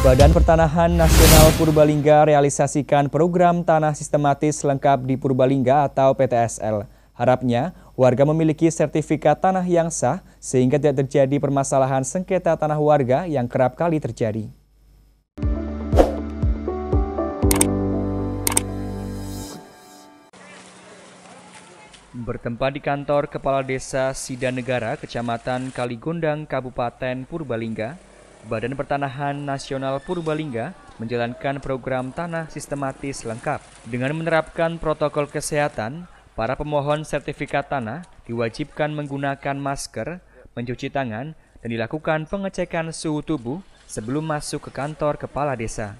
Badan Pertanahan Nasional Purbalingga realisasikan program tanah sistematis lengkap di Purbalingga atau PTSL. Harapnya, warga memiliki sertifikat tanah yang sah sehingga tidak terjadi permasalahan sengketa tanah warga yang kerap kali terjadi. Bertempat di kantor Kepala Desa Sidanegara, Kecamatan Kaligondang, Kabupaten Purbalingga, Badan Pertanahan Nasional Purbalingga menjalankan program tanah sistematis lengkap. Dengan menerapkan protokol kesehatan, para pemohon sertifikat tanah diwajibkan menggunakan masker, mencuci tangan, dan dilakukan pengecekan suhu tubuh sebelum masuk ke kantor kepala desa.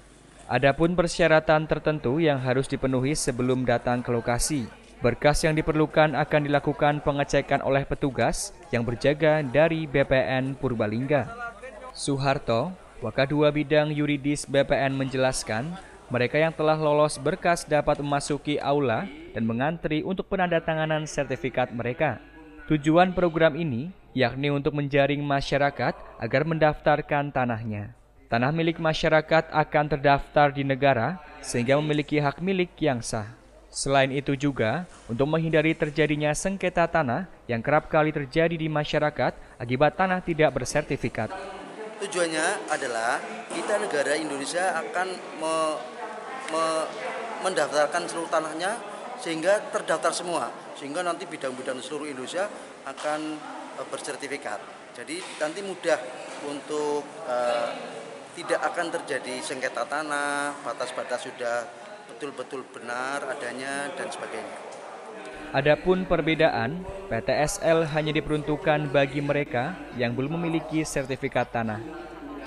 Adapun persyaratan tertentu yang harus dipenuhi sebelum datang ke lokasi. Berkas yang diperlukan akan dilakukan pengecekan oleh petugas yang berjaga dari BPN Purbalingga. Suharto, Wakadua Bidang Yuridis BPN menjelaskan, mereka yang telah lolos berkas dapat memasuki aula dan mengantri untuk penandatanganan sertifikat mereka. Tujuan program ini yakni untuk menjaring masyarakat agar mendaftarkan tanahnya. Tanah milik masyarakat akan terdaftar di negara sehingga memiliki hak milik yang sah. Selain itu juga, untuk menghindari terjadinya sengketa tanah yang kerap kali terjadi di masyarakat akibat tanah tidak bersertifikat. Tujuannya adalah kita negara Indonesia akan me, me, mendaftarkan seluruh tanahnya sehingga terdaftar semua sehingga nanti bidang-bidang seluruh Indonesia akan eh, bersertifikat. Jadi nanti mudah untuk uh, tidak akan terjadi sengketa tanah, batas-batas sudah betul-betul benar adanya dan sebagainya. Adapun perbedaan, PTSL hanya diperuntukkan bagi mereka yang belum memiliki sertifikat tanah.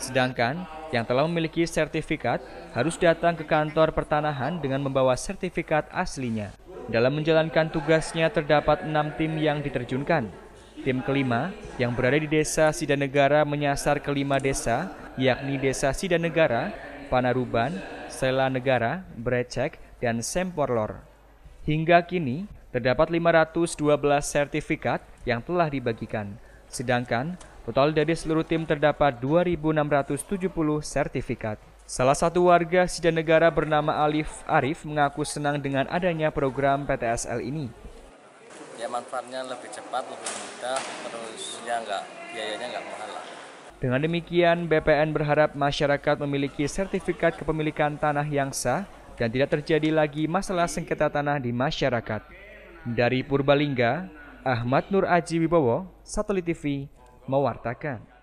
Sedangkan yang telah memiliki sertifikat harus datang ke kantor pertanahan dengan membawa sertifikat aslinya. Dalam menjalankan tugasnya terdapat enam tim yang diterjunkan. Tim kelima yang berada di desa Sidanegara menyasar kelima desa, yakni desa Sidanegara, Panaruban, Sela Negara, Brecek, dan Semporlor. Hingga kini, Terdapat 512 sertifikat yang telah dibagikan, sedangkan total dari seluruh tim terdapat 2.670 sertifikat. Salah satu warga Sidanegara bernama Alif Arif mengaku senang dengan adanya program PTSL ini. Ya manfaatnya lebih cepat, lebih mudah, terus ya enggak, biayanya enggak mahal lah. Dengan demikian, BPN berharap masyarakat memiliki sertifikat kepemilikan tanah yang sah dan tidak terjadi lagi masalah sengketa tanah di masyarakat. Dari Purbalingga, Ahmad Nur Aji Wibowo, Satelit TV, mewartakan.